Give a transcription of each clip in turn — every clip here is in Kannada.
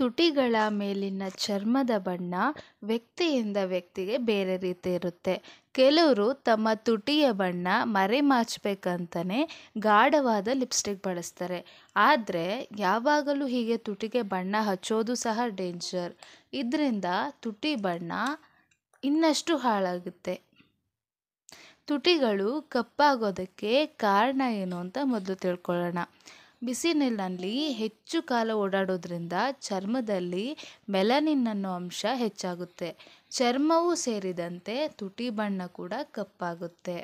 ತುಟಿಗಳ ಮೇಲಿನ ಚರ್ಮದ ಬಣ್ಣ ವ್ಯಕ್ತಿಯಿಂದ ವ್ಯಕ್ತಿಗೆ ಬೇರೆ ರೀತಿ ಇರುತ್ತೆ ಕೆಲವರು ತಮ್ಮ ತುಟಿಯ ಬಣ್ಣ ಮರೆಮಾಚಬೇಕಂತಲೇ ಗಾಢವಾದ ಲಿಪ್ಸ್ಟಿಕ್ ಬಳಸ್ತಾರೆ ಆದರೆ ಯಾವಾಗಲೂ ಹೀಗೆ ತುಟಿಗೆ ಬಣ್ಣ ಹಚ್ಚೋದು ಸಹ ಡೇಂಜರ್ ಇದರಿಂದ ತುಟಿ ಬಣ್ಣ ಇನ್ನಷ್ಟು ಹಾಳಾಗುತ್ತೆ ತುಟಿಗಳು ಕಪ್ಪಾಗೋದಕ್ಕೆ ಕಾರಣ ಏನು ಅಂತ ಮೊದಲು ತಿಳ್ಕೊಳ್ಳೋಣ ನೀರಿನಲ್ಲಿ ಹೆಚ್ಚು ಕಾಲ ಓಡಾಡೋದ್ರಿಂದ ಚರ್ಮದಲ್ಲಿ ಮೆಲನಿನ್ ಅನ್ನೋ ಅಂಶ ಹೆಚ್ಚಾಗುತ್ತೆ ಚರ್ಮವೂ ಸೇರಿದಂತೆ ತುಟಿ ಬಣ್ಣ ಕೂಡ ಕಪ್ಪಾಗುತ್ತೆ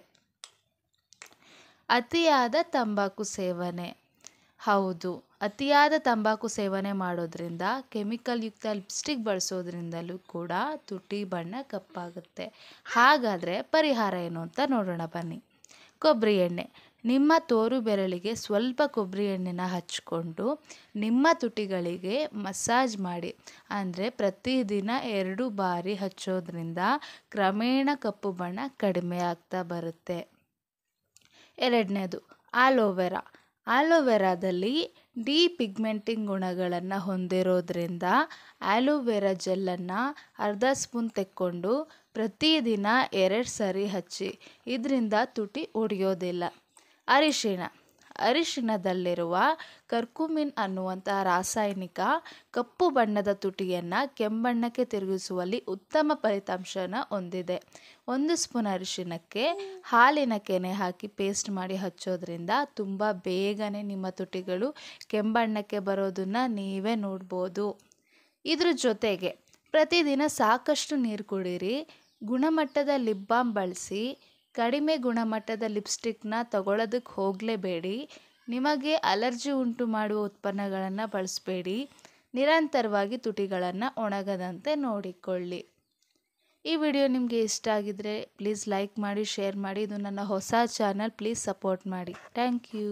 ಅತಿಯಾದ ತಂಬಾಕು ಸೇವನೆ ಹೌದು ಅತಿಯಾದ ತಂಬಾಕು ಸೇವನೆ ಮಾಡೋದ್ರಿಂದ ಕೆಮಿಕಲ್ ಯುಕ್ತ ಲಿಪ್ಸ್ಟಿಕ್ ಬಳಸೋದ್ರಿಂದಲೂ ಕೂಡ ತುಟಿ ಬಣ್ಣ ಕಪ್ಪಾಗುತ್ತೆ ಹಾಗಾದರೆ ಪರಿಹಾರ ಏನು ಅಂತ ನೋಡೋಣ ಬನ್ನಿ ಕೊಬ್ಬರಿ ಎಣ್ಣೆ ನಿಮ್ಮ ತೋರು ಬೆರಳಿಗೆ ಸ್ವಲ್ಪ ಕೊಬ್ಬರಿ ಎಣ್ಣೆನ ಹಚ್ಚಿಕೊಂಡು ನಿಮ್ಮ ತುಟಿಗಳಿಗೆ ಮಸಾಜ್ ಮಾಡಿ ಅಂದರೆ ಪ್ರತಿದಿನ ಎರಡು ಬಾರಿ ಹಚ್ಚೋದ್ರಿಂದ ಕ್ರಮೇಣ ಕಪ್ಪು ಬಣ್ಣ ಕಡಿಮೆ ಆಗ್ತಾ ಬರುತ್ತೆ ಎರಡನೇದು ಆಲೋವೆರಾ ಆಲೋವೆರಾದಲ್ಲಿ ಡಿ ಪಿಗ್ಮೆಂಟಿಂಗ್ ಗುಣಗಳನ್ನು ಹೊಂದಿರೋದ್ರಿಂದ ಆಲೋವೆರಾ ಜೆಲ್ಲನ್ನು ಅರ್ಧ ಸ್ಪೂನ್ ತೆಕ್ಕೊಂಡು ಪ್ರತಿದಿನ ಎರಡು ಸರಿ ಹಚ್ಚಿ ಇದರಿಂದ ತುಟಿ ಒಡೆಯೋದಿಲ್ಲ ಅರಿಶಿಣ ಅರಿಶಿಣದಲ್ಲಿರುವ ಕರ್ಕುಮಿನ್ ಅನ್ನುವಂಥ ರಾಸಾಯನಿಕ ಕಪ್ಪು ಬಣ್ಣದ ತುಟಿಯನ್ನು ಕೆಂಬಣ್ಣಕ್ಕೆ ತಿರುಗಿಸುವಲ್ಲಿ ಉತ್ತಮ ಫಲಿತಾಂಶನ ಹೊಂದಿದೆ ಒಂದು ಸ್ಪೂನ್ ಅರಿಶಿಣಕ್ಕೆ ಹಾಲಿನ ಕೆನೆ ಹಾಕಿ ಪೇಸ್ಟ್ ಮಾಡಿ ಹಚ್ಚೋದ್ರಿಂದ ತುಂಬ ಬೇಗನೆ ನಿಮ್ಮ ತುಟಿಗಳು ಕೆಂಬಣ್ಣಕ್ಕೆ ಬರೋದನ್ನು ನೀವೇ ನೋಡ್ಬೋದು ಇದ್ರ ಜೊತೆಗೆ ಪ್ರತಿದಿನ ಸಾಕಷ್ಟು ನೀರು ಕುಡೀರಿ ಗುಣಮಟ್ಟದ ಲಿಪ್ ಬಾಮ್ ಬಳಸಿ ಕಡಿಮೆ ಗುಣಮಟ್ಟದ ಲಿಪ್ಸ್ಟಿಕ್ನ ತಗೊಳ್ಳೋದಕ್ಕೆ ಹೋಗಲೇಬೇಡಿ ನಿಮಗೆ ಅಲರ್ಜಿ ಉಂಟು ಮಾಡುವ ಉತ್ಪನ್ನಗಳನ್ನು ಬಳಸಬೇಡಿ ನಿರಂತರವಾಗಿ ತುಟಿಗಳನ್ನು ಒಣಗದಂತೆ ನೋಡಿಕೊಳ್ಳಿ ಈ ವಿಡಿಯೋ ನಿಮಗೆ ಇಷ್ಟ ಆಗಿದ್ರೆ ಪ್ಲೀಸ್ ಲೈಕ್ ಮಾಡಿ ಶೇರ್ ಮಾಡಿ ಇದು ನನ್ನ ಹೊಸ ಚಾನಲ್ ಪ್ಲೀಸ್ ಸಪೋರ್ಟ್ ಮಾಡಿ ಥ್ಯಾಂಕ್ ಯು